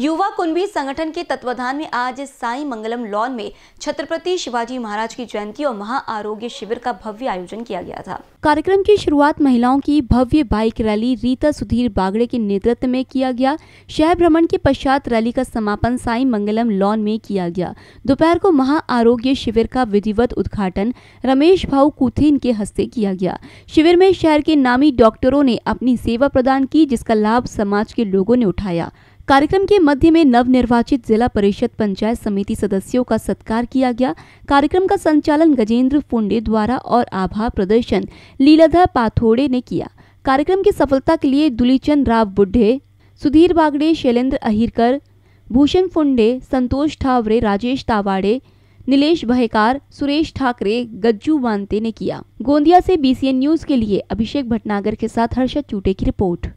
युवा कुंभी संगठन के तत्वाधान में आज साई मंगलम लॉन में छत्रपति शिवाजी महाराज की जयंती और महा आरोग्य शिविर का भव्य आयोजन किया गया था कार्यक्रम की शुरुआत महिलाओं की भव्य बाइक रैली रीता सुधीर बागड़े के नेतृत्व में किया गया शहर भ्रमण के पश्चात रैली का समापन साई मंगलम लॉन में किया गया दोपहर को महा आरोग्य शिविर का विधिवत उद्घाटन रमेश भाऊ कुथीन के हस्ते किया गया शिविर में शहर के नामी डॉक्टरों ने अपनी सेवा प्रदान की जिसका लाभ समाज के लोगों ने उठाया कार्यक्रम के मध्य में नव निर्वाचित जिला परिषद पंचायत समिति सदस्यों का सत्कार किया गया कार्यक्रम का संचालन गजेंद्र पुंडे द्वारा और आभार प्रदर्शन लीलाधर पाथोड़े ने किया कार्यक्रम की सफलता के लिए दुलीचंद राव बुड्ढे सुधीर बागड़े शैलेंद्र अहिरकर भूषण फुंडे संतोष ठावरे राजेश तावाड़े नीलेष बहकार सुरेश ठाकरे गज्जू मानते ने किया गोंदिया से बीसीएन न्यूज के लिए अभिषेक भटनागर के साथ हर्षद चूटे की रिपोर्ट